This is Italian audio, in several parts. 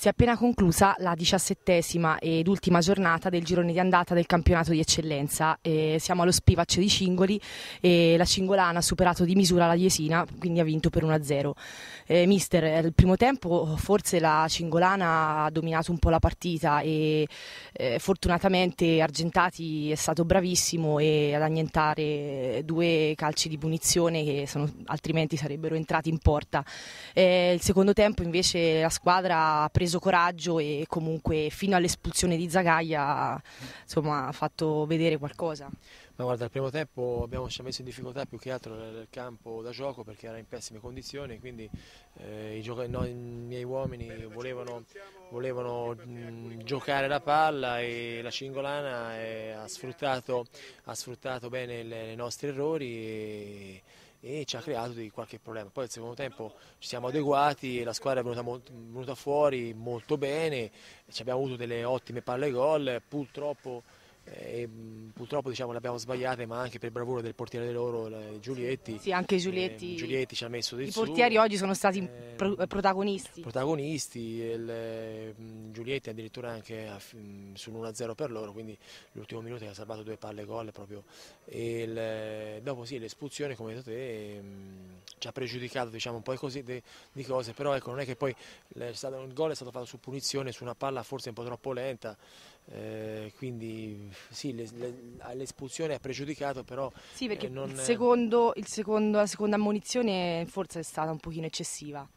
Si è appena conclusa la diciassettesima ed ultima giornata del girone di andata del campionato di eccellenza. Eh, siamo allo Spivaccio di Cingoli e la Cingolana ha superato di misura la Diesina, quindi ha vinto per 1-0. Eh, mister, al primo tempo forse la Cingolana ha dominato un po' la partita e eh, fortunatamente Argentati è stato bravissimo e ad annientare due calci di punizione che sono, altrimenti sarebbero entrati in porta. il secondo tempo invece la squadra ha preso preso coraggio e comunque fino all'espulsione di Zagaia insomma, ha fatto vedere qualcosa. Ma guarda, al primo tempo abbiamo ci messo in difficoltà più che altro nel campo da gioco perché era in pessime condizioni, quindi eh, i, no, i, miei uomini volevano, volevano mh, giocare la palla e la cingolana eh, ha, sfruttato, ha, sfruttato, bene le, le nostri errori. E, e ci ha creato di qualche problema. Poi nel secondo tempo ci siamo adeguati la squadra è venuta, venuta fuori molto bene, ci abbiamo avuto delle ottime palle gol, purtroppo eh, e purtroppo diciamo, le abbiamo sbagliate ma anche per bravura del portiere di loro Giulietti sì anche eh, Giulietti, eh, Giulietti ci ha messo del i su, portieri oggi sono stati eh, pro protagonisti protagonisti il, Giulietti addirittura anche sull'1-0 per loro quindi l'ultimo minuto che ha salvato due palle gol proprio e il, dopo sì l'espulsione come hai detto te eh, ci ha pregiudicato diciamo un po' così de, di cose però ecco non è che poi il gol è stato fatto su punizione su una palla forse un po' troppo lenta eh, quindi sì, l'espulsione le, le, ha pregiudicato, però... Sì, perché eh, non... il secondo, il secondo, la seconda ammonizione forse è stata un pochino eccessiva.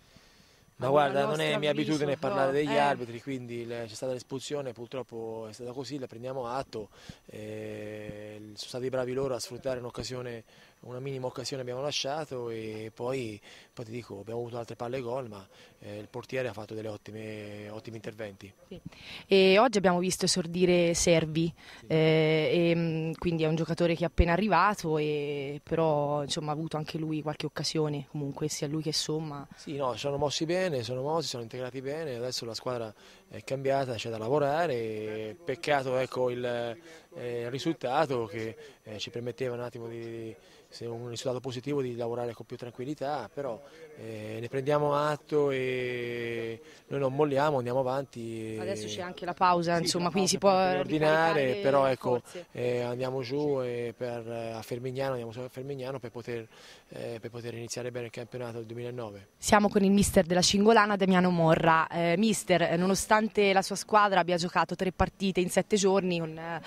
Ma guarda, non è mia avviso, abitudine parlare però, degli eh. arbitri, quindi c'è stata l'espulsione, purtroppo è stata così, la prendiamo atto, eh, sono stati bravi loro a sfruttare un'occasione una minima occasione abbiamo lasciato e poi, poi dico, abbiamo avuto altre palle gol ma eh, il portiere ha fatto degli ottimi interventi. Sì. E oggi abbiamo visto esordire Servi, sì. eh, e, mm, quindi è un giocatore che è appena arrivato e, però insomma, ha avuto anche lui qualche occasione comunque sia lui che Somma. Sì, no, sono mossi bene, sono mossi, sono integrati bene, adesso la squadra è cambiata, c'è da lavorare, peccato ecco, il, eh, il risultato che eh, ci permetteva un attimo di, di se un risultato positivo di lavorare con più tranquillità, però eh, ne prendiamo atto e noi non molliamo, andiamo avanti. Adesso c'è anche la pausa, sì, insomma, la quindi si può ordinare, però ecco, eh, andiamo giù per, eh, a Fermignano, andiamo a Fermignano per poter, eh, per poter, iniziare bene il campionato del 2009. Siamo con il mister della Cingolana, Damiano Morra. Eh, mister, eh, nonostante la sua squadra abbia giocato tre partite in sette giorni, un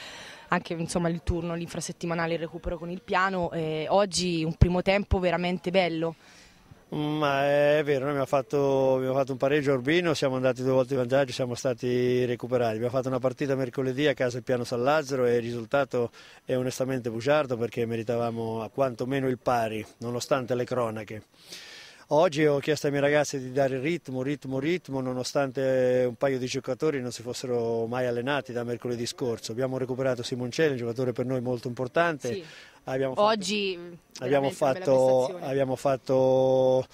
anche insomma, il turno, l'infrasettimanale, il recupero con il piano. Eh, oggi un primo tempo veramente bello. Ma è vero, noi abbiamo fatto, abbiamo fatto, un pareggio a Urbino, siamo andati due volte in vantaggio, siamo stati recuperati. Abbiamo fatto una partita mercoledì a casa del Piano San Lazzaro e il risultato è onestamente bugiardo perché meritavamo a quanto meno il pari, nonostante le cronache. Oggi ho chiesto ai miei ragazzi di dare ritmo, ritmo, ritmo, nonostante un paio di giocatori non si fossero mai allenati da mercoledì scorso. Abbiamo recuperato Simoncelli, un giocatore per noi molto importante. Sì. Abbiamo fatto, Oggi abbiamo fatto, abbiamo fatto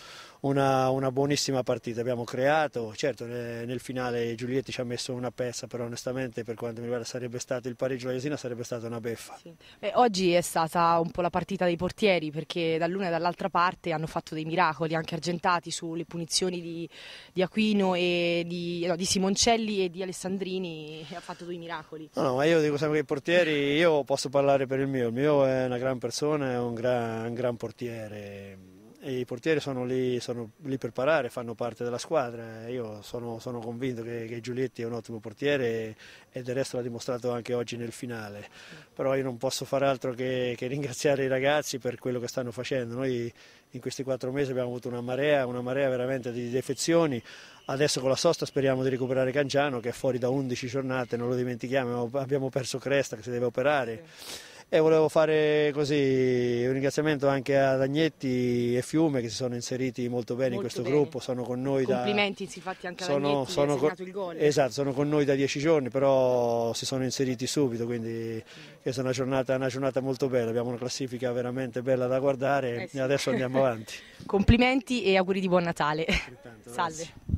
una, una buonissima partita, abbiamo creato, certo nel, nel finale Giulietti ci ha messo una pezza, però onestamente per quanto mi riguarda sarebbe stato il pareggio la Jesina sarebbe stata una beffa. Sì. Beh, oggi è stata un po' la partita dei portieri perché dall'una e dall'altra parte hanno fatto dei miracoli, anche argentati sulle punizioni di, di Aquino e di, no, di, Simoncelli e di Alessandrini, ha fatto dei miracoli. No, no, ma io dico sempre che i portieri, io posso parlare per il mio, il mio è una gran persona, è un gran, un gran portiere i portieri sono lì, sono lì, per parare, fanno parte della squadra. Io sono, sono convinto che, che, Giulietti è un ottimo portiere e, e, del resto l'ha dimostrato anche oggi nel finale. Però io non posso fare altro che, che, ringraziare i ragazzi per quello che stanno facendo. Noi in questi quattro mesi abbiamo avuto una marea, una marea veramente di defezioni. Adesso con la sosta speriamo di recuperare Canciano che è fuori da 11 giornate, non lo dimentichiamo, abbiamo perso Cresta che si deve operare e volevo fare così un ringraziamento anche ad Agnetti e Fiume che si sono inseriti molto bene molto in questo bene. gruppo, sono con noi Complimenti, da... Complimenti infatti anche sono, ad Agnetti sono con... il gol. Esatto, sono con noi da dieci giorni però si sono inseriti subito, quindi questa è una giornata, una giornata molto bella, abbiamo una classifica veramente bella da guardare eh sì. e adesso andiamo avanti. Complimenti e auguri di buon Natale. Salve. Grazie.